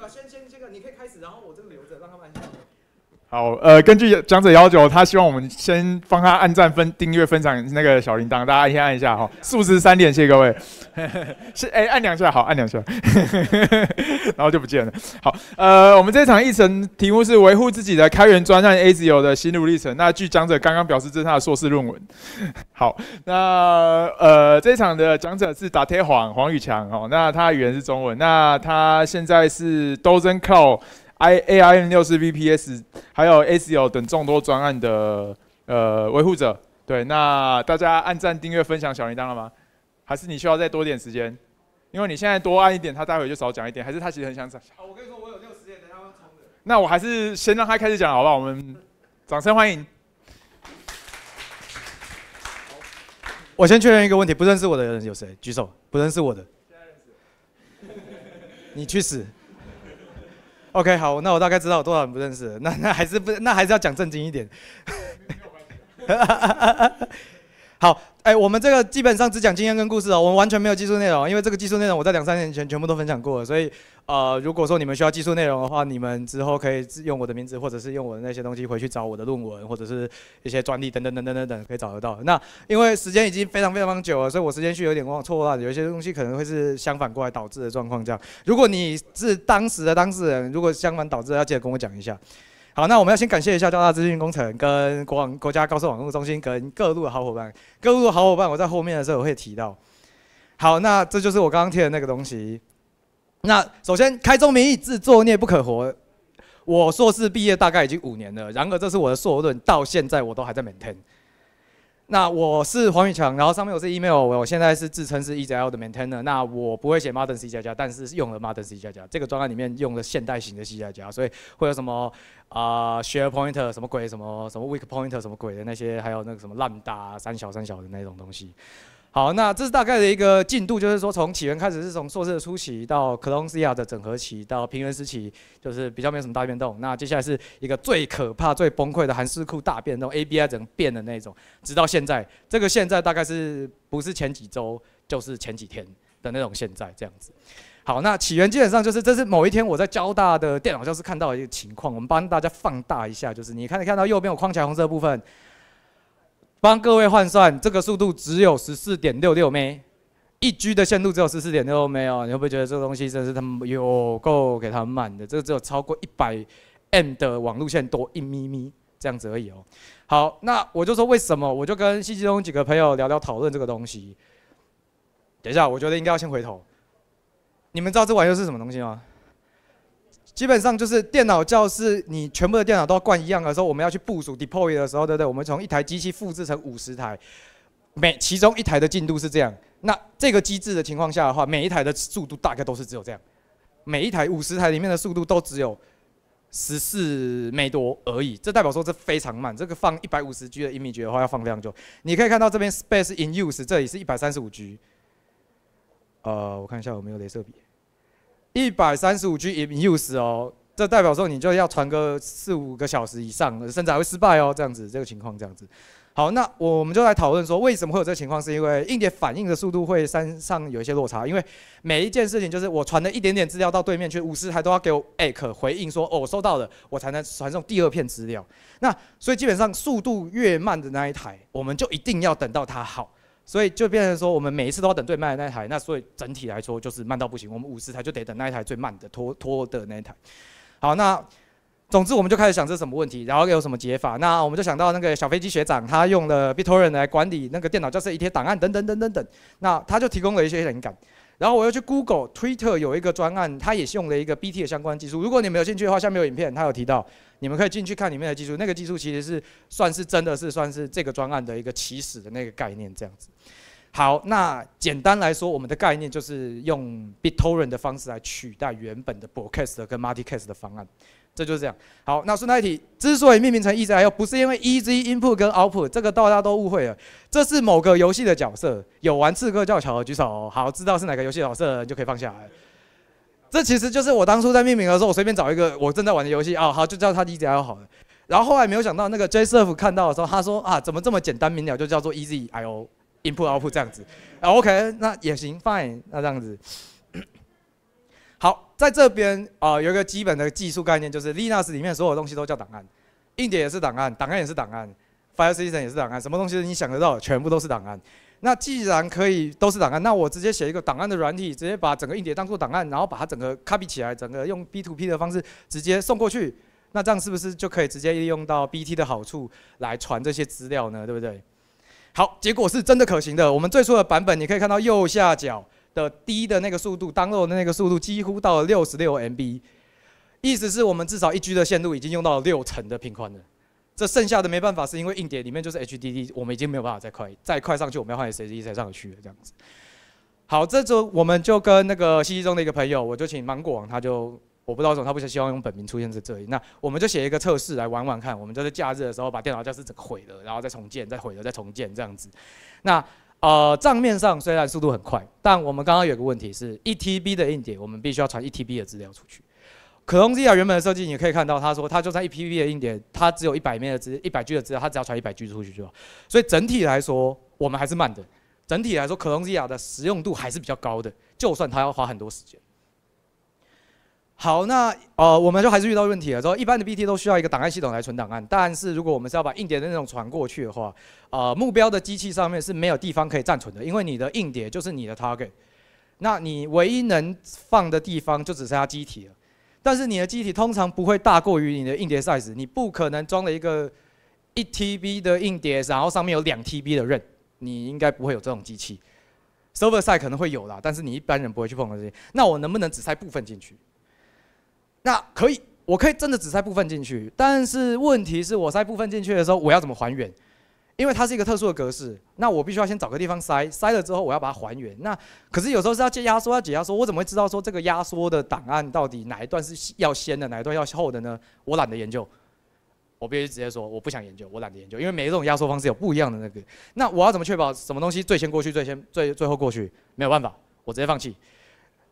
对先先这个，你可以开始，然后我这个留着，让他们。好，呃，根据讲者要求，他希望我们先帮他按赞、分订阅、分享那个小铃铛，大家先按一下哈，数字三点，谢谢各位。是，哎，按两下，好，按两下，然后就不见了。好，呃，我们这场议程题目是维护自己的开源专案 A z o 的心路历程。那据讲者刚刚表示，这是他的硕士论文。好，那呃，这场的讲者是打铁黄黄宇强哦，那他语言是中文，那他现在是 d o z e n Call。I A I N 六四 V P S，还有 A C O 等众多专案的呃维护者，对，那大家按赞、订阅、分享小铃铛了吗？还是你需要再多点时间？因为你现在多按一点，他待会就少讲一点，还是他其实很想讲？我跟你说，我有六十年等他冲的。那我还是先让他开始讲，好不好？我们掌声欢迎。我先确认一个问题，不认识我的人有谁？举手。不认识我的。你去死。OK，好，那我大概知道有多少人不认识，那那还是不，那还是要讲正经一点。好，哎，我们这个基本上只讲经验跟故事哦，我们完全没有技术内容，因为这个技术内容我在两三年前全部都分享过了，所以，呃，如果说你们需要技术内容的话，你们之后可以用我的名字，或者是用我的那些东西回去找我的论文或者是一些专利等等等等等等可以找得到。那因为时间已经非常非常非常久了，所以我时间序有点忘错乱，有一些东西可能会是相反过来导致的状况这样。如果你是当时的当事人，如果相反导致，要记得跟我讲一下。好，那我们要先感谢一下交大资讯工程跟国网国家高速网络中心跟各路的好伙伴，各路的好伙伴，我在后面的时候会提到。好，那这就是我刚刚贴的那个东西。那首先，开宗明义，自作孽不可活。我硕士毕业大概已经五年了，然而这是我的硕论，到现在我都还在 maintain。那我是黄宇强，然后上面我是 email，我现在是自称是 E Z L 的 maintainer。那我不会写 Modern C 加加，但是用了 Modern C 加加，这个专案里面用了现代型的 C 加加，所以会有什么啊 Share Pointer 什么鬼，什么什么 Weak Pointer 什么鬼的那些，还有那个什么烂大三小三小的那种东西。好，那这是大概的一个进度，就是说从起源开始，是从硕士的初期到克隆西亚的整合期，到平原时期，就是比较没有什么大变动。那接下来是一个最可怕、最崩溃的韩式库大变动，ABI 怎么变的那种，直到现在。这个现在大概是不是前几周，就是前几天的那种现在这样子。好，那起源基本上就是，这是某一天我在交大的电脑教室看到一个情况，我们帮大家放大一下，就是你看，你看到右边有框起来红色部分。帮各位换算，这个速度只有十四点六六 m 一 G 的线路只有十四点六六哦，你会不会觉得这个东西真是他们有够给他们满的？这个只有超过一百 M 的网路线多一咪咪这样子而已哦。好，那我就说为什么，我就跟信息中几个朋友聊聊讨论这个东西。等一下，我觉得应该要先回头。你们知道这玩意是什么东西吗？基本上就是电脑教室，你全部的电脑都要灌一样的时候，我们要去部署 deploy 的时候，对不对？我们从一台机器复制成五十台，每其中一台的进度是这样。那这个机制的情况下的话，每一台的速度大概都是只有这样，每一台五十台里面的速度都只有十四秒多而已。这代表说这非常慢。这个放一百五十 G 的 image 的话要放非常久。你可以看到这边 space in use 这里是一百三十五 G。呃，我看一下有没有镭射笔。一百三十五 G M use 哦，这代表说你就要传个四五个小时以上，甚至还会失败哦，这样子这个情况这样子。好，那我们就来讨论说，为什么会有这个情况？是因为硬件反应的速度会山上有一些落差，因为每一件事情就是我传了一点点资料到对面去，五十台都要给我 a c 回应说哦，我收到了，我才能传送第二片资料。那所以基本上速度越慢的那一台，我们就一定要等到它好。所以就变成说，我们每一次都要等最慢的那台，那所以整体来说就是慢到不行。我们五十台就得等那一台最慢的拖拖的那一台。好，那总之我们就开始想是什么问题，然后有什么解法。那我们就想到那个小飞机学长，他用了 BitTorrent 来管理那个电脑教室一些档案等等等等等。那他就提供了一些灵感，然后我又去 Google、推特有一个专案，他也用了一个 BT 的相关技术。如果你没有兴趣的话，下面有影片，他有提到。你们可以进去看里面的技术，那个技术其实是算是真的是算是这个专案的一个起始的那个概念这样子。好，那简单来说，我们的概念就是用 BitTorrent 的方式来取代原本的 Broadcast 跟 MultiCast 的方案，这就是这样。好，那顺带一提，之所以命名成 EZ，i o 不是因为 EZ Input 跟 Output 这个大家都误会了，这是某个游戏的角色，有玩刺客叫的举手，好，知道是哪个游戏角色就可以放下。来。这其实就是我当初在命名的时候，我随便找一个我正在玩的游戏啊，好就叫它 E Z I O 好了。然后后来没有想到，那个 J. S. F 看到的时候，他说啊，怎么这么简单明了，就叫做 E Z I O Input Output 这样子啊？OK，那也行，Fine，那这样子。好，在这边啊，有一个基本的技术概念，就是 Linux 里面所有东西都叫档案，硬碟也是档案，档案也是档案，File System 也是档案，什么东西你想得到，全部都是档案。那既然可以都是档案，那我直接写一个档案的软体，直接把整个硬碟当做档案，然后把它整个 copy 起来，整个用 B to P 的方式直接送过去，那这样是不是就可以直接利用到 B T 的好处来传这些资料呢？对不对？好，结果是真的可行的。我们最初的版本，你可以看到右下角的低的那个速度，当肉的那个速度几乎到了六十六 M B，意思是我们至少一 G 的线路已经用到了六成的频宽了。这剩下的没办法，是因为硬碟里面就是 HDD，我们已经没有办法再快再快上去，我们要换 SSD 才上去了这样子。好，这周我们就跟那个西西中的一个朋友，我就请芒果网，他就我不知道为什么，他不是希望用本名出现在这里？那我们就写一个测试来玩玩看，我们就在假日的时候把电脑教室整个毁了，然后再重建，再毁了再重建这样子。那呃账面上虽然速度很快，但我们刚刚有个问题是，一 TB 的硬碟，我们必须要传一 TB 的资料出去。可隆 Z 亚原本的设计，你也可以看到，他说他就算一 P 批的硬碟，它只有一百面的资，一百 G 的资料，它只要传一百 G 出去就好。所以整体来说，我们还是慢的。整体来说，可隆 Z 亚的实用度还是比较高的，就算它要花很多时间。好，那呃，我们就还是遇到问题了。说一般的 B T 都需要一个档案系统来存档案，但是如果我们是要把硬碟的那种传过去的话，啊，目标的机器上面是没有地方可以暂存的，因为你的硬碟就是你的 target，那你唯一能放的地方就只剩下机体了。但是你的机体通常不会大过于你的硬碟 size，你不可能装了一个一 TB 的硬碟，然后上面有两 TB 的刃。你应该不会有这种机器。Server side 可能会有啦，但是你一般人不会去碰的。那我能不能只塞部分进去？那可以，我可以真的只塞部分进去。但是问题是，我塞部分进去的时候，我要怎么还原？因为它是一个特殊的格式，那我必须要先找个地方塞，塞了之后我要把它还原。那可是有时候是要解压缩，要解压缩，我怎么会知道说这个压缩的档案到底哪一段是要先的，哪一段要后的呢？我懒得研究，我必须直接说我不想研究，我懒得研究。因为每一种压缩方式有不一样的那个，那我要怎么确保什么东西最先过去，最先最最后过去？没有办法，我直接放弃。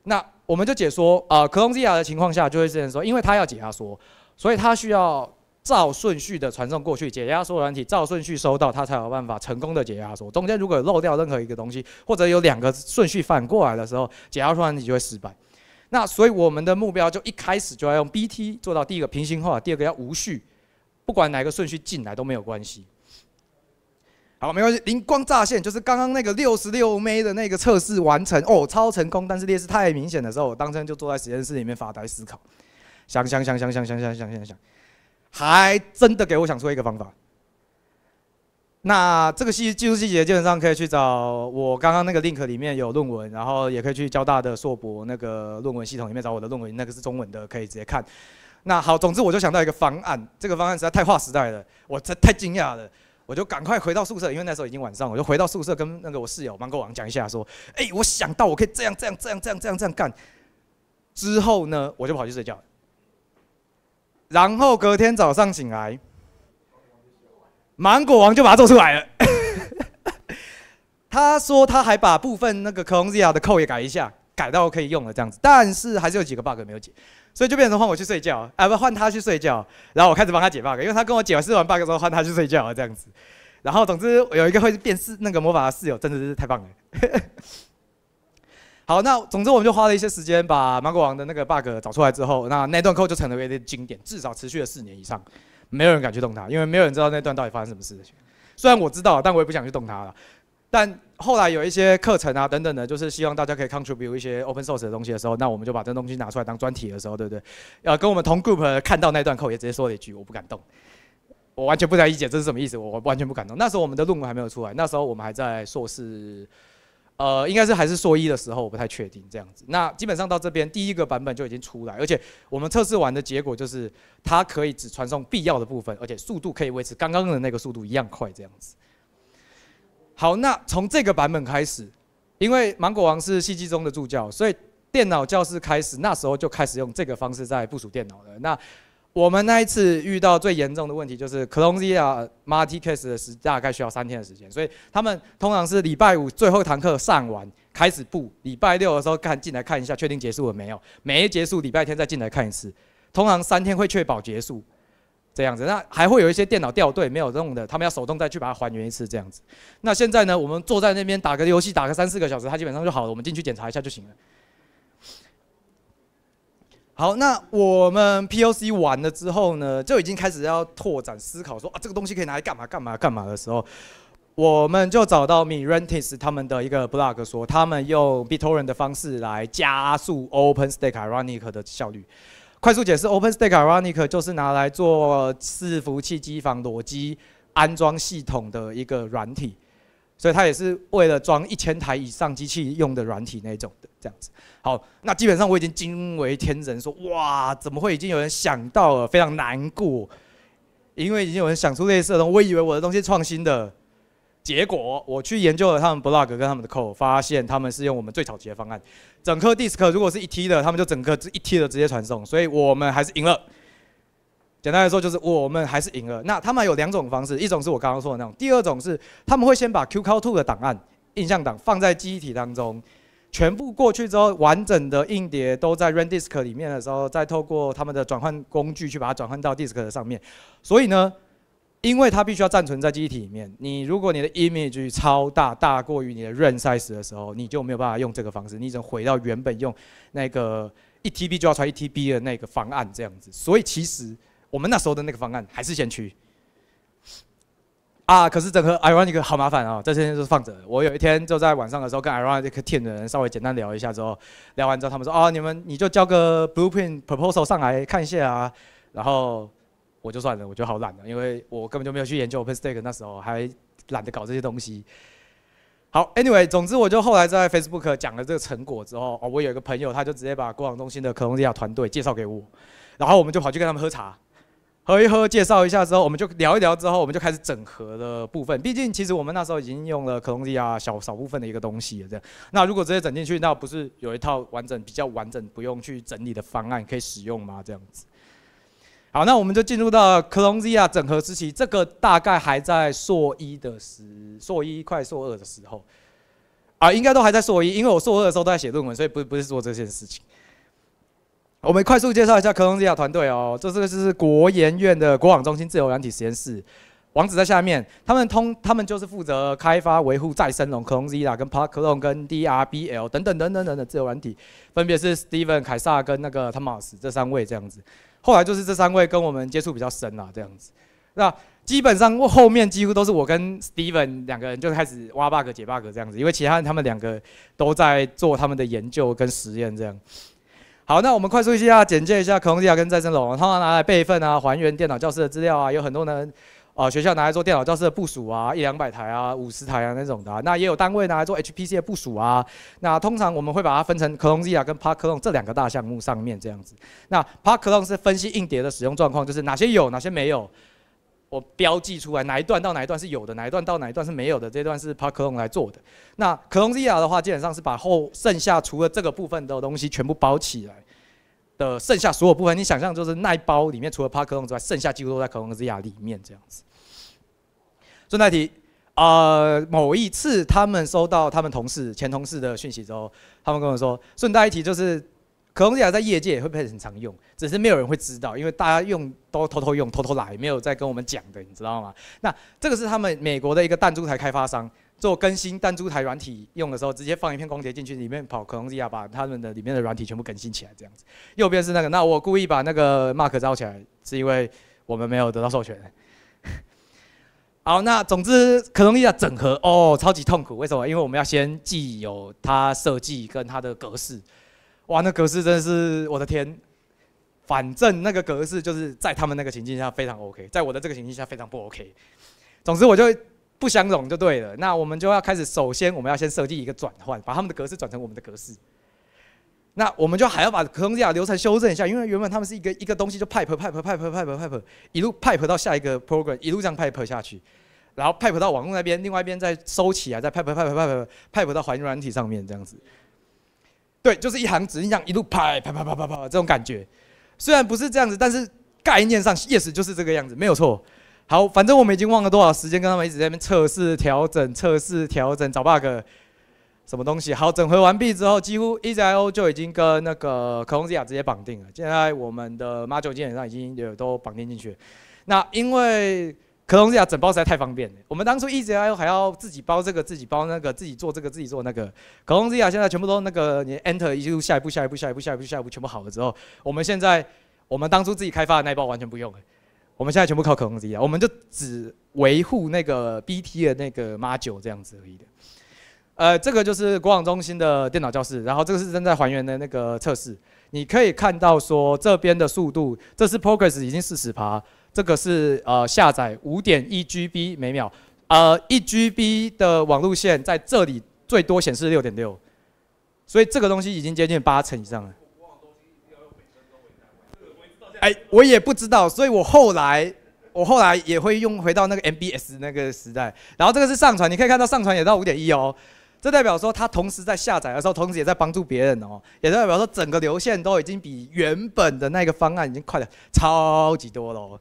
那我们就解说啊，克隆基亚的情况下就会这样说，因为它要解压缩，所以它需要。照顺序的传送过去，解压缩软体照顺序收到，它才有办法成功的解压缩。中间如果漏掉任何一个东西，或者有两个顺序反过来的时候，解压缩软体就会失败。那所以我们的目标就一开始就要用 BT 做到第一个平行化，第二个要无序，不管哪个顺序进来都没有关系。好，没关系，灵光乍现，就是刚刚那个六十六枚的那个测试完成哦，超成功，但是劣势太明显的时候，我当天就坐在实验室里面发呆思考，想想想想想想想想想想。还真的给我想出一个方法。那这个细技术细节基本上可以去找我刚刚那个 link 里面有论文，然后也可以去交大的硕博那个论文系统里面找我的论文，那个是中文的可以直接看。那好，总之我就想到一个方案，这个方案实在太划时代了，我真太惊讶了。我就赶快回到宿舍，因为那时候已经晚上，我就回到宿舍跟那个我室友芒果王讲一下，说：哎，我想到我可以这样这样这样这样这样这样干。之后呢，我就跑去睡觉。然后隔天早上醒来，芒果王就把它做出来了。他说他还把部分那个克隆西亚的扣也改一下，改到可以用了这样子，但是还是有几个 bug 没有解，所以就变成换我去睡觉，啊不换他去睡觉。然后我开始帮他解 bug，因为他跟我解释完 bug 之后换他去睡觉啊这样子。然后总之有一个会变式那个魔法的室友真的是太棒了。好，那总之我们就花了一些时间把芒果王的那个 bug 找出来之后，那那段 code 就成为了经典，至少持续了四年以上，没有人敢去动它，因为没有人知道那段到底发生什么事情。虽然我知道，但我也不想去动它了。但后来有一些课程啊等等的，就是希望大家可以 contribute 一些 open source 的东西的时候，那我们就把这东西拿出来当专题的时候，对不对？要跟我们同 group 看到那段 code，也直接说了一句：我不敢动，我完全不太理解这是什么意思，我完全不敢动。那时候我们的论文还没有出来，那时候我们还在硕士。呃，应该是还是硕一的时候，我不太确定这样子。那基本上到这边第一个版本就已经出来，而且我们测试完的结果就是，它可以只传送必要的部分，而且速度可以维持刚刚的那个速度一样快这样子。好，那从这个版本开始，因为芒果王是戏剧中的助教，所以电脑教室开始那时候就开始用这个方式在部署电脑了。那我们那一次遇到最严重的问题就是 c l o n z i l a m t i case 的时大概需要三天的时间，所以他们通常是礼拜五最后一堂课上完开始布，礼拜六的时候看进来看一下，确定结束了没有，没结束礼拜天再进来看一次，通常三天会确保结束这样子。那还会有一些电脑掉队没有用的，他们要手动再去把它还原一次这样子。那现在呢，我们坐在那边打个游戏，打个三四个小时，它基本上就好了，我们进去检查一下就行了。好，那我们 POC 完了之后呢，就已经开始要拓展思考，说啊，这个东西可以拿来干嘛、干嘛、干嘛的时候，我们就找到 Mirantis 他们的一个 blog，说他们用 BitTorrent 的方式来加速 OpenStack ironic 的效率。快速解释，OpenStack ironic 就是拿来做伺服器机房裸机安装系统的一个软体。所以它也是为了装一千台以上机器用的软体那种的这样子。好，那基本上我已经惊为天人，说哇，怎么会已经有人想到了？非常难过，因为已经有人想出类似的东西。我以为我的东西创新的，结果我去研究了他们 blog 跟他们的 code，发现他们是用我们最早期的方案。整颗 disk 如果是一 T 的，他们就整颗一 T 的直接传送，所以我们还是赢了。简单来说，就是我们还是赢了。那他们有两种方式，一种是我刚刚说的那种，第二种是他们会先把 QCOW2 的档案、印象档放在记忆体当中，全部过去之后，完整的硬碟都在 Rendisk 里面的时候，再透过他们的转换工具去把它转换到 Disk 的上面。所以呢，因为它必须要暂存在记忆体里面，你如果你的 Image 超大，大过于你的 r i n size 的时候，你就没有办法用这个方式，你只能回到原本用那个一 TB 就要传一 TB 的那个方案这样子。所以其实。我们那时候的那个方案还是先驱啊，可是整个 Iron i c 好麻烦啊，这些就是放着。我有一天就在晚上的时候跟 Iron i c team 的人稍微简单聊一下之后，聊完之后他们说：“啊，你们你就交个 blueprint proposal 上来看一下啊。”然后我就算了，我觉得好懒了，因为我根本就没有去研究 OpenStack，那时候还懒得搞这些东西。好，Anyway，总之我就后来在 Facebook 讲了这个成果之后，哦，我有一个朋友他就直接把国网中心的克隆利亚团队介绍给我，然后我们就跑去跟他们喝茶。喝一喝，介绍一下之后，我们就聊一聊，之后我们就开始整合的部分。毕竟，其实我们那时候已经用了克隆基亚小少部分的一个东西，这样。那如果直接整进去，那不是有一套完整、比较完整、不用去整理的方案可以使用吗？这样子。好，那我们就进入到克隆基亚整合时期。这个大概还在硕一的时，硕一快硕二的时候啊，应该都还在硕一，因为我硕二的时候都在写论文，所以不不是做这件事情。我们快速介绍一下克隆 zilla 团队哦，这是是国研院的国网中心自由软体实验室，王子在下面，他们通他们就是负责开发维护再生龙克 隆 zilla 跟 park l o n 跟 drbl 等等等等等等自由软体，分别是 Steven 凯撒跟那个 Thomas 这三位这样子，后来就是这三位跟我们接触比较深了这样子，那基本上我后面几乎都是我跟 Steven 两个人就开始挖 bug 解 bug 这样子，因为其他人他们两个都在做他们的研究跟实验这样。好，那我们快速一下简介一下克隆迪亚跟再生龙，通常拿来备份啊、还原电脑教室的资料啊，有很多人啊学校拿来做电脑教室的部署啊，一两百台啊、五十台啊那种的，那也有单位拿来做 HPC 的部署啊。那通常我们会把它分成克隆迪亚跟 Park c l o n 这两个大项目上面这样子。那 Park c l o n 是分析硬碟的使用状况，就是哪些有，哪些没有。我标记出来哪一段到哪一段是有的，哪一段到哪一段是没有的。这段是 PCR 来做的。那克隆支架的话，基本上是把后剩下除了这个部分的东西全部包起来的，剩下所有部分，你想象就是那一包里面除了 PCR 之外，剩下几乎都在克隆支架里面这样子。顺带提，呃，某一次他们收到他们同事前同事的讯息之后，他们跟我说，顺带一提就是。可隆在业界会被会很常用？只是没有人会知道，因为大家用都偷偷用、偷偷来，没有在跟我们讲的，你知道吗？那这个是他们美国的一个弹珠台开发商做更新弹珠台软体用的时候，直接放一片光碟进去，里面跑可隆要把他们的里面的软体全部更新起来，这样子。右边是那个，那我故意把那个 Mark 招起来，是因为我们没有得到授权。好，那总之可隆要整合哦，超级痛苦。为什么？因为我们要先既有它设计跟它的格式。哇，那格式真的是我的天！反正那个格式就是在他们那个情境下非常 OK，在我的这个情境下非常不 OK。总之我就不相容就对了。那我们就要开始，首先我们要先设计一个转换，把他们的格式转成我们的格式。那我们就还要把工业流程修正一下，因为原本他们是一个一个东西就 pipe pipe pipe pipe pipe 一路 pipe 到下一个 program，一路这样 pipe 下去，然后 pipe 到网络那边，另外一边再收起来再 pipe pipe pipe pipe pipe 到环境软体上面这样子。对，就是一行指令，像一路拍拍拍拍拍拍，这种感觉。虽然不是这样子，但是概念上，yes 就是这个样子，没有错。好，反正我们已经忘了多少时间，跟他们一直在那边测试、调整、测试、调整、找 bug 什么东西。好，整合完毕之后，几乎 E Z I O 就已经跟那个可控之器直接绑定了。现在我们的马九基本上已经也都绑定进去。那因为可隆兹雅整包实在太方便了。我们当初一直还要自己包这个，自己包那个，自己做这个，自己做那个。可隆兹雅现在全部都那个，你 enter 一路下一步，下一步，下一步，下一步，下一步，全部好了之后，我们现在我们当初自己开发的那一包完全不用了。我们现在全部靠可隆兹雅，我们就只维护那个 BT 的那个马九这样子而已的。呃，这个就是国网中心的电脑教室，然后这个是正在还原的那个测试。你可以看到说这边的速度，这是 p r o g r e s s 已经四十趴。这个是呃下载五点一 G B 每秒，呃一 G B 的网路线在这里最多显示六点六，所以这个东西已经接近八成以上了。哎，我也不知道，所以我后来我后来也会用回到那个 M B S 那个时代。然后这个是上传，你可以看到上传也到五点一哦，这代表说它同时在下载的时候，同时也在帮助别人哦，也代表说整个流线都已经比原本的那个方案已经快了超级多了。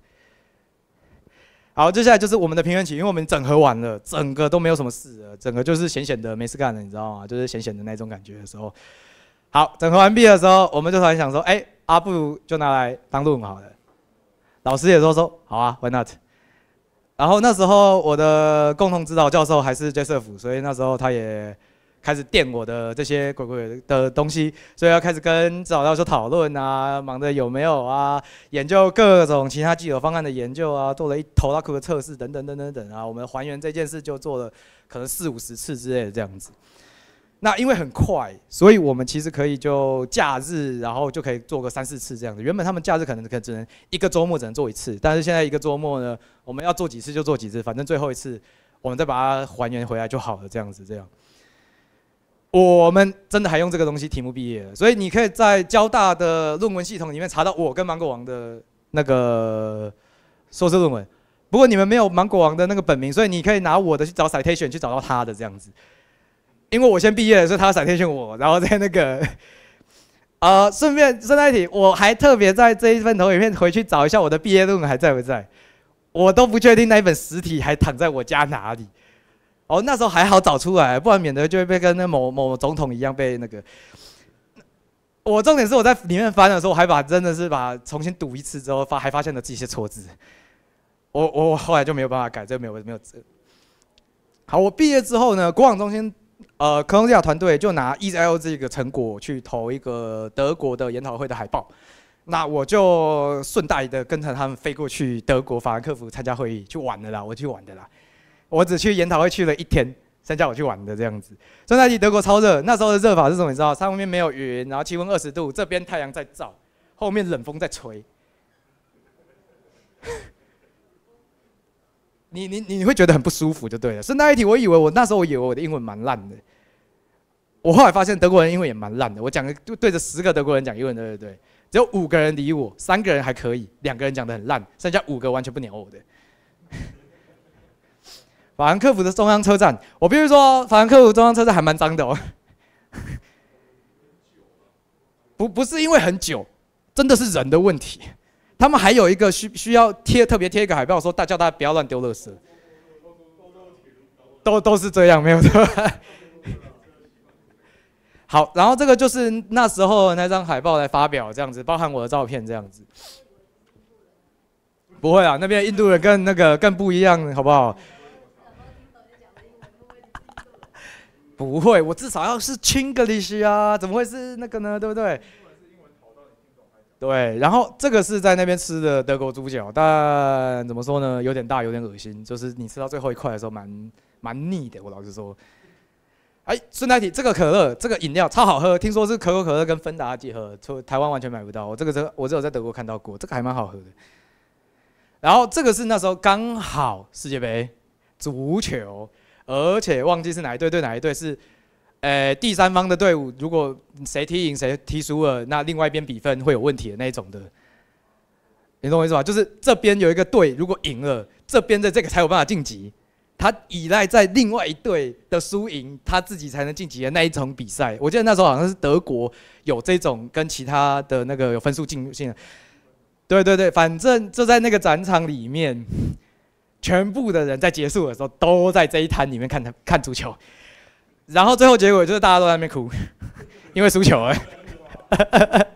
好，接下来就是我们的评论区，因为我们整合完了，整个都没有什么事了，整个就是闲闲的没事干了，你知道吗？就是闲闲的那种感觉的时候。好，整合完毕的时候，我们就突然想说，哎，阿布就拿来当论文好了。老师也说说，好啊，why not？然后那时候我的共同指导教授还是 Joseph，所以那时候他也。开始电我的这些鬼鬼的东西，所以要开始跟指导教授讨论啊，忙着有没有啊？研究各种其他既有方案的研究啊，做了一头大库的测试等等等等等啊。我们还原这件事就做了可能四五十次之类的这样子。那因为很快，所以我们其实可以就假日，然后就可以做个三四次这样子。原本他们假日可能可只能一个周末只能做一次，但是现在一个周末呢，我们要做几次就做几次，反正最后一次我们再把它还原回来就好了，这样子这样。我们真的还用这个东西题目毕业，所以你可以在交大的论文系统里面查到我跟芒果王的那个硕士论文。不过你们没有芒果王的那个本名，所以你可以拿我的去找 citation 去找到他的这样子。因为我先毕业，所以他 citation 我，然后在那个，呃，顺便顺带一提，我还特别在这一份投影片回去找一下我的毕业论文还在不在，我都不确定那一本实体还躺在我家哪里。哦，那时候还好找出来，不然免得就会被跟那某某总统一样被那个。我重点是我在里面翻的时候，还把真的是把重新读一次之后，发还发现了这些错字。我我后来就没有办法改，就没有没有。好，我毕业之后呢，国网中心呃，科隆尼亚团队就拿 e z l 这个成果去投一个德国的研讨会的海报。那我就顺带的跟着他们飞过去德国法兰克福参加会议，去玩的啦，我去玩的啦。我只去研讨会去了一天，剩下我去玩的这样子。上那一德国超热，那时候的热法是什么？你知道？上面没有云，然后气温二十度，这边太阳在照，后面冷风在吹。你你你会觉得很不舒服就对了。上那一题，我以为我那时候我以为我的英文蛮烂的，我后来发现德国人英文也蛮烂的。我讲的对着十个德国人讲英文，对对对？只有五个人理我，三个人还可以，两个人讲的很烂，剩下五个完全不鸟我的。法兰克福的中央车站，我必须说，法兰克福中央车站还蛮脏的哦。不，不是因为很久，真的是人的问题。他们还有一个需需要贴特别贴一个海报，说大叫大家不要乱丢垃圾。都都是这样，没有错。好，然后这个就是那时候那张海报来发表，这样子包含我的照片，这样子。不会啊，那边印度人更那个更不一样，好不好？不会，我至少要是亲个 s h 啊，怎么会是那个呢？对不对？对，然后这个是在那边吃的德国猪脚，但怎么说呢？有点大，有点恶心，就是你吃到最后一块的时候，蛮蛮腻的。我老实说，哎，顺带提这个可乐，这个饮料超好喝，听说是可口可乐跟芬达结合，台湾完全买不到。我这个是，我只有在德国看到过，这个还蛮好喝的。然后这个是那时候刚好世界杯足球。而且忘记是哪一队对哪一队是，呃，第三方的队伍，如果谁踢赢谁踢输了，那另外一边比分会有问题的那种的。你懂我意思吧？就是这边有一个队，如果赢了，这边的这个才有办法晋级，他依赖在另外一队的输赢，他自己才能晋级的那一场比赛。我记得那时候好像是德国有这种跟其他的那个有分数进入性的，对对对，反正就在那个展场里面。全部的人在结束的时候都在这一摊里面看他看足球，然后最后结果就是大家都在那边哭，因为输球了。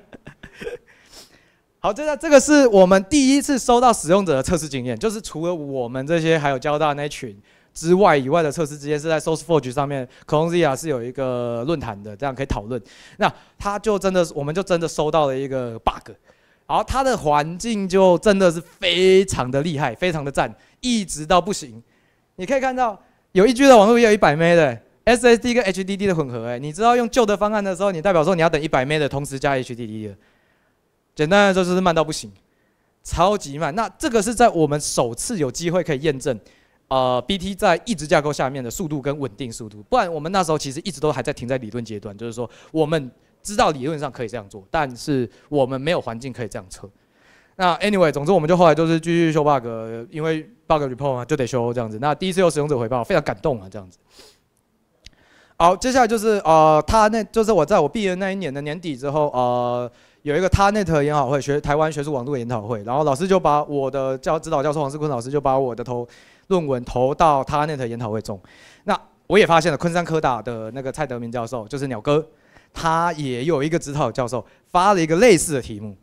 好，这个这个是我们第一次收到使用者的测试经验，就是除了我们这些还有交大那群之外以外的测试，之间是在 SourceForge 上面 c o n z i a 是有一个论坛的，这样可以讨论。那他就真的，我们就真的收到了一个 bug，然后他的环境就真的是非常的厉害，非常的赞。一直到不行，你可以看到有一 g 的网络也有一百 M 的 SSD 跟 HDD 的混合。哎，你知道用旧的方案的时候，你代表说你要等一百 M 的同时加 HDD 的。简单来说就是慢到不行，超级慢。那这个是在我们首次有机会可以验证，呃，BT 在一直架构下面的速度跟稳定速度。不然我们那时候其实一直都还在停在理论阶段，就是说我们知道理论上可以这样做，但是我们没有环境可以这样测。那 anyway，总之我们就后来就是继续修 bug，因为 bug report 就得修这样子。那第一次有使用者回报，非常感动啊，这样子。好，接下来就是呃，他那就是我在我毕业那一年的年底之后，呃，有一个他那 n e t 研讨会，学台湾学术网络研讨会。然后老师就把我的教指导教授黄世坤老师就把我的投论文投到他那 n e t 研讨会中。那我也发现了昆山科大的那个蔡德明教授，就是鸟哥，他也有一个指导教授发了一个类似的题目。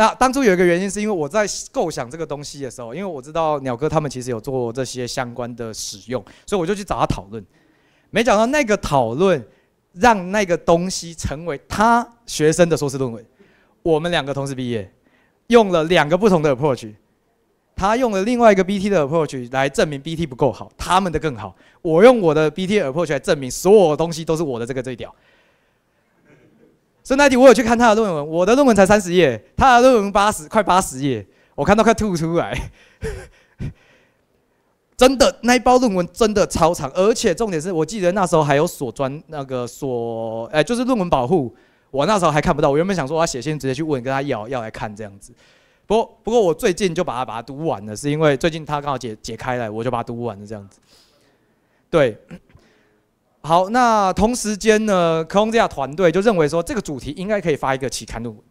那当初有一个原因，是因为我在构想这个东西的时候，因为我知道鸟哥他们其实有做这些相关的使用，所以我就去找他讨论。没想到那个讨论，让那个东西成为他学生的硕士论文。我们两个同时毕业，用了两个不同的 approach。他用了另外一个 BT 的 approach 来证明 BT 不够好，他们的更好。我用我的 BT approach 来证明所有东西都是我的这个最屌。所以那题我有去看他的论文，我的论文才三十页，他的论文八十，快八十页，我看到快吐出来。真的，那一包论文真的超长，而且重点是我记得那时候还有锁专那个锁，哎，就是论文保护，我那时候还看不到。我原本想说我要写信直接去问，跟他要要来看这样子。不过不过我最近就把它把它读完了，是因为最近他刚好解解开了，我就把它读完了这样子。对。好，那同时间呢 k o n g i a 团队就认为说这个主题应该可以发一个期刊论文，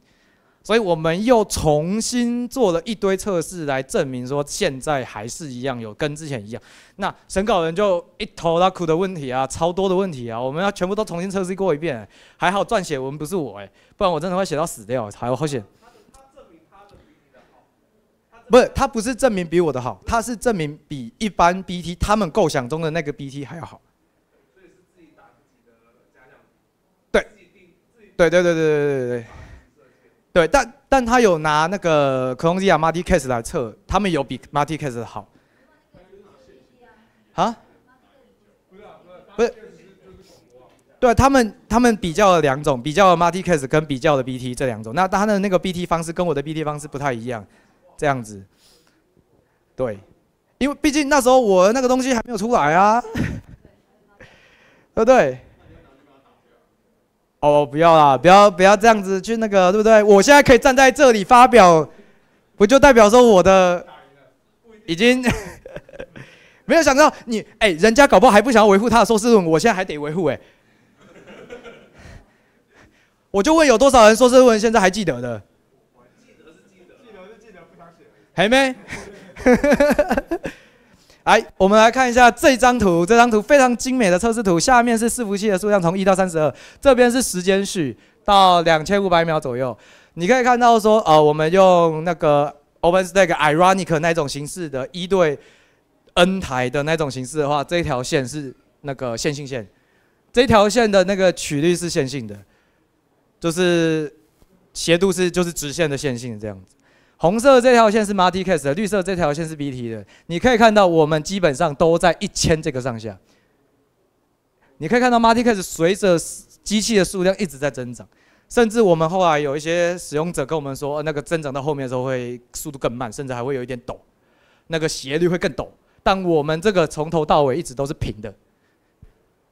所以我们又重新做了一堆测试来证明说现在还是一样有跟之前一样。那审稿人就一头拉苦的问题啊，超多的问题啊，我们要全部都重新测试过一遍。还好撰写文不是我哎，不然我真的会写到死掉。还好险。写。不是他不是证明比我的好，他是证明比一般 BT 他们构想中的那个 BT 还要好。对对对对对对对，对，但但他有拿那个克隆的马蒂 case 来测，他们有比马蒂 case 好，啊？不是，对他们他们比较了两种，比较了马蒂 case 跟比较的 BT 这两种。那他的那个 BT 方式跟我的 BT 方式不太一样，这样子，对，因为毕竟那时候我那个东西还没有出来啊，对不对？哦，不要啦，不要，不要这样子去那个，对不对？我现在可以站在这里发表，不就代表说我的已经 没有想到你？哎，人家搞不好还不想要维护他的收视我现在还得维护哎。我就问有多少人说是，问现在还记得的？还记得是记得，记得是记得，不想写。还没。来，我们来看一下这张图。这张图非常精美的测试图，下面是伺服器的数量从一到三十二，这边是时间序到两千五百秒左右。你可以看到说，呃，我们用那个 OpenStack ironic 那种形式的一对 n 台的那种形式的话，这一条线是那个线性线，这条线的那个曲率是线性的，就是斜度是就是直线的线性这样子。红色这条线是 m a r t i c a s 的，绿色这条线是 BT 的。你可以看到，我们基本上都在一千这个上下。你可以看到 m a r t i c a s 随着机器的数量一直在增长，甚至我们后来有一些使用者跟我们说，那个增长到后面的时候会速度更慢，甚至还会有一点抖，那个斜率会更陡。但我们这个从头到尾一直都是平的。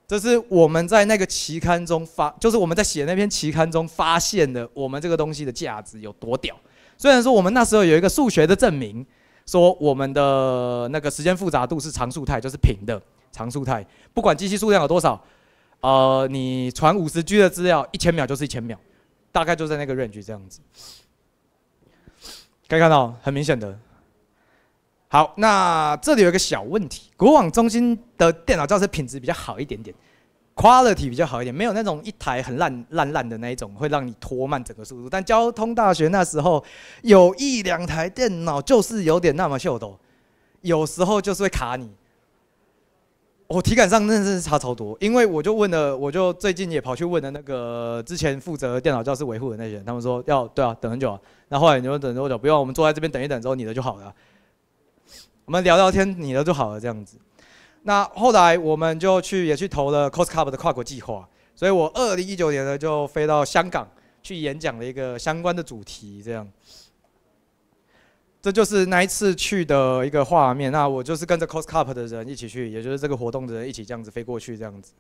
这是我们在那个期刊中发，就是我们在写那篇期刊中发现的，我们这个东西的价值有多屌。虽然说我们那时候有一个数学的证明，说我们的那个时间复杂度是常数态，就是平的常数态，不管机器数量有多少，呃，你传五十 G 的资料，一千秒就是一千秒，大概就在那个 range 这样子，可以看到很明显的。好，那这里有个小问题，国网中心的电脑教室品质比较好一点点。quality 比较好一点，没有那种一台很烂烂烂的那一种，会让你拖慢整个速度。但交通大学那时候有一两台电脑就是有点那么秀的，有时候就是会卡你。我体感上真的是差超多，因为我就问了，我就最近也跑去问了那个之前负责电脑教室维护的那些人，他们说要对啊等很久啊。然后后来你们等多久？不用，我们坐在这边等一等之后，你的就好了。我们聊聊天，你的就好了，这样子。那后来我们就去也去投了 Coscup 的跨国计划，所以我二零一九年呢就飞到香港去演讲了一个相关的主题，这样，这就是那一次去的一个画面。那我就是跟着 Coscup 的人一起去，也就是这个活动的人一起这样子飞过去，这样子。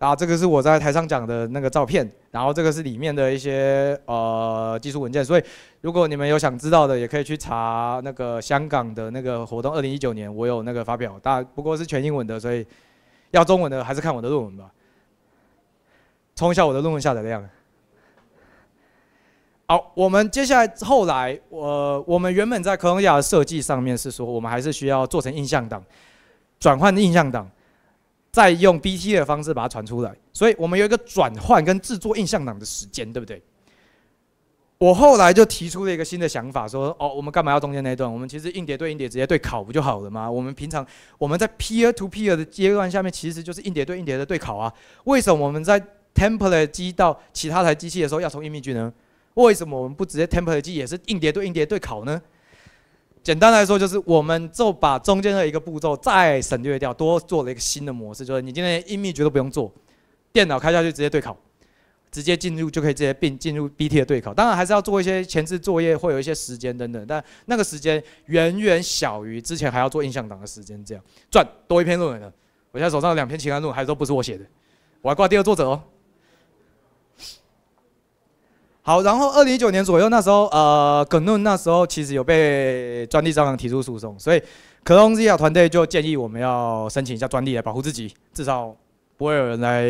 啊，这个是我在台上讲的那个照片，然后这个是里面的一些呃技术文件，所以如果你们有想知道的，也可以去查那个香港的那个活动，二零一九年我有那个发表，但不过是全英文的，所以要中文的还是看我的论文吧。冲一下我的论文下载量。好，我们接下来后来，我我们原本在科隆亚的设计上面是说，我们还是需要做成印象档，转换印象档。再用 B T 的方式把它传出来，所以我们有一个转换跟制作印象档的时间，对不对？我后来就提出了一个新的想法，说哦，我们干嘛要中间那一段？我们其实硬碟对硬碟直接对考不就好了吗？我们平常我们在 P e e R to P e e R 的阶段下面，其实就是硬碟对硬碟的对考啊。为什么我们在 Template 机到其他台机器的时候要从 image 呢？为什么我们不直接 Template 机也是硬碟对硬碟对考呢？简单来说，就是我们就把中间的一个步骤再省略掉，多做了一个新的模式，就是你今天音密绝都不用做，电脑开下去直接对考，直接进入就可以直接并进入 BT 的对考。当然还是要做一些前置作业，会有一些时间等等，但那个时间远远小于之前还要做印象档的时间。这样赚多一篇论文了，我现在手上有两篇情感论文，还都不是我写的，我还挂第二作者哦。好，然后二零一九年左右，那时候呃，耿论那时候其实有被专利蟑螂提出诉讼，所以克隆西亚团队就建议我们要申请一下专利来保护自己，至少不会有人来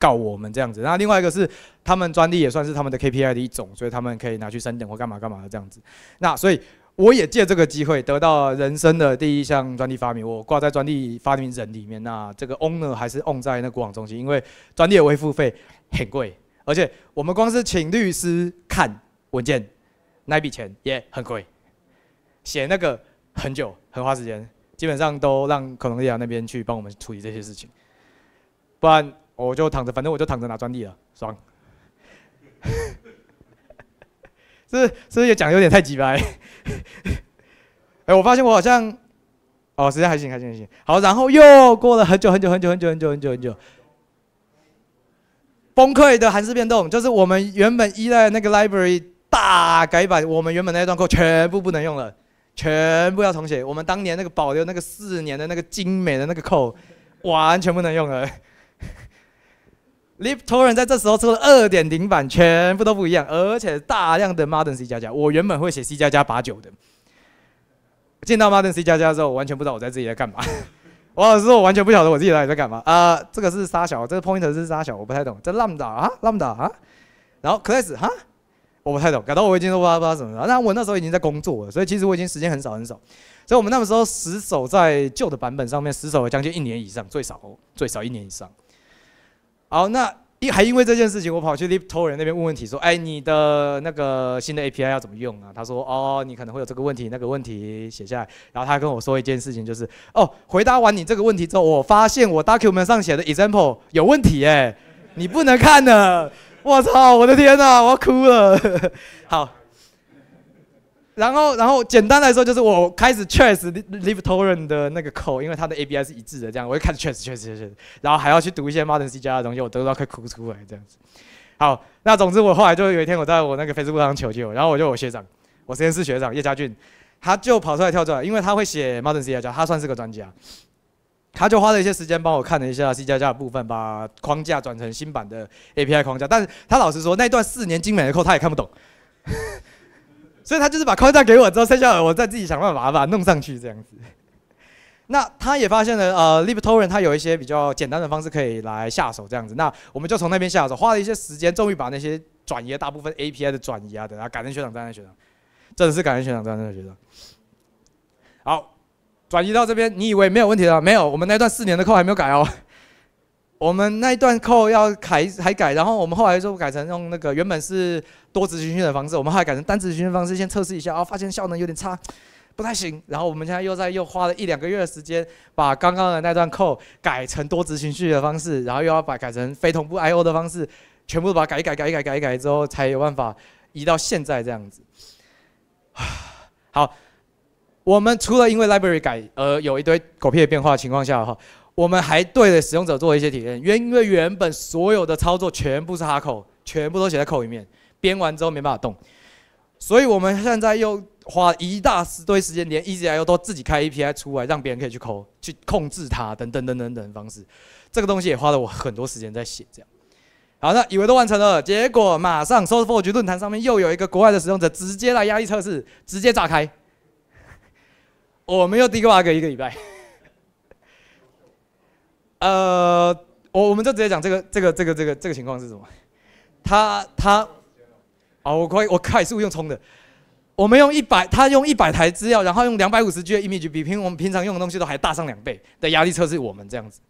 告我们这样子。那另外一个是，他们专利也算是他们的 KPI 的一种，所以他们可以拿去申等或干嘛干嘛的这样子。那所以我也借这个机会得到人生的第一项专利发明，我挂在专利发明人里面，那这个 owner 还是 own 在那国网中心，因为专利的维护费很贵。而且我们光是请律师看文件，那笔钱也很贵，写那个很久，很花时间，基本上都让能利亚那边去帮我们处理这些事情，不然我就躺着，反正我就躺着拿专利了，爽。是是不是也讲有点太直白？哎，我发现我好像，哦，实在还行还行还行。好，然后又过了很久很久很久很久很久很久很久。崩溃的韩式变动，就是我们原本依赖那个 library 大改版，我们原本那段 code 全部不能用了，全部要重写。我们当年那个保留那个四年的那个精美的那个 code，完全不能用了。Libtorrent 在这时候出了二点零版，全部都不一样，而且大量的 modern C 加加。我原本会写 C 加加八九的，见到 modern C 加加之后，完全不知道我在这里在干嘛。王老师，我完全不晓得我自己到底在干嘛。呃，这个是沙小，这个 p o i n t e r 是沙小，我不太懂。这 lambda 啊，lambda 啊，然后 class 啊，我不太懂。搞到我已经都不知道不知道怎么了。那我那时候已经在工作了，所以其实我已经时间很少很少。所以我们那个时候死守在旧的版本上面，死守了将近一年以上，最少最少一年以上。好，那。还因为这件事情，我跑去 l i p t o r 那边问问题，说：“哎，你的那个新的 API 要怎么用啊？”他说：“哦，你可能会有这个问题，那个问题写下来。”然后他跟我说一件事情，就是：“哦，回答完你这个问题之后，我发现我 document 上写的 example 有问题哎，你不能看的。”我操，我的天哪，我要哭了。好。然后，然后简单来说，就是我开始 trace l i e t o r r e n t 的那个 code，因为它的 API 是一致的，这样我就开始 trace，trace，trace，然后还要去读一些 modern C 加的东西，我读到快哭出来这样子。好，那总之我后来就有一天，我在我那个 Facebook 上求救，然后我就我学长，我实验室学长叶家俊，他就跑出来跳出来，因为他会写 modern C 加，他算是个专家，他就花了一些时间帮我看了一下 C 加加的部分，把框架转成新版的 API 框架，但是他老实说，那段四年精美的 code 他也看不懂。所以他就是把框架给我之后，剩下的我再自己想办法把它弄上去这样子。那他也发现了，呃，Libtorrent 他有一些比较简单的方式可以来下手这样子。那我们就从那边下手，花了一些时间，终于把那些转移大部分 API 的转移啊，等等。感恩学长，感恩学长，真的是感恩学长，真的学长。好，转移到这边，你以为没有问题了？没有，我们那段四年的课还没有改哦。我们那一段扣要改还改，然后我们后来就改成用那个原本是多执行绪的方式，我们后来改成单执行的方式，先测试一下，哦，发现效能有点差，不太行。然后我们现在又在又花了一两个月的时间，把刚刚的那段扣改成多执行绪的方式，然后又要把改成非同步 I/O 的方式，全部把它改一改、改一改、改一改之后，才有办法移到现在这样子。好，我们除了因为 library 改而有一堆狗屁的变化情况下哈。我们还对着使用者做一些体验，原因为原本所有的操作全部是哈口，全部都写在口里面，编完之后没办法动，所以我们现在又花一大堆时间，连 e i l 都自己开 API 出来，让别人可以去抠、去控制它，等等等等等方式，这个东西也花了我很多时间在写。这样，好，那以为都完成了，结果马上 SourceForge 论坛上面又有一个国外的使用者直接来压力测试，直接炸开，我们又 d 一个 bug 一个礼拜。呃，我我们就直接讲这个这个这个这个这个情况是什么？他他，哦，我快我快速用冲的，我们用一百，他用一百台资料，然后用两百五十 G 的 image，比平我们平常用的东西都还大上两倍的压力测试。我们这样子，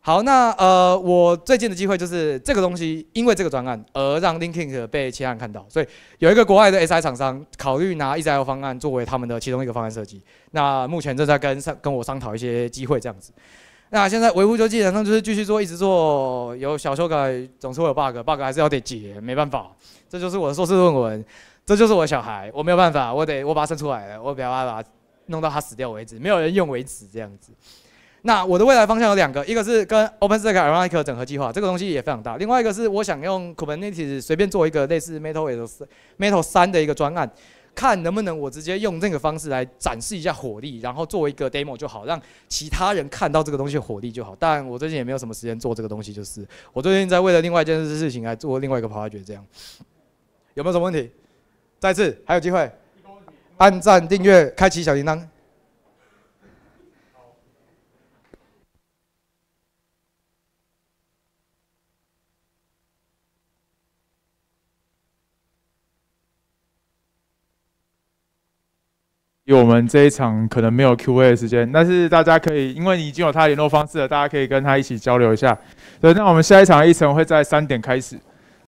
好，那呃，我最近的机会就是这个东西，因为这个专案而让 Linking 被切案看到，所以有一个国外的 SI 厂商考虑拿 EIO 方案作为他们的其中一个方案设计，那目前正在跟跟我商讨一些机会这样子。那现在维护就基本上就是继续做，一直做，有小修改，总是会有 bug，bug 还是要得解，没办法，这就是我的硕士论文，这就是我的小孩，我没有办法，我得我把他生出来，我不要把他弄到他死掉为止，没有人用为止这样子。那我的未来方向有两个，一个是跟 OpenStack、e r o a n g 整合计划，这个东西也非常大；，另外一个是我想用 Kubernetes 随便做一个类似 Metal 3, Metal 三的一个专案。看能不能我直接用这个方式来展示一下火力，然后作为一个 demo 就好，让其他人看到这个东西的火力就好。当然，我最近也没有什么时间做这个东西，就是我最近在为了另外一件事情来做另外一个跑啊觉这样，有没有什么问题？再次还有机会，按赞、订阅、开启小铃铛。有我们这一场可能没有 Q A 的时间，但是大家可以，因为你已经有他联络方式了，大家可以跟他一起交流一下。对，那我们下一场议程会在三点开始。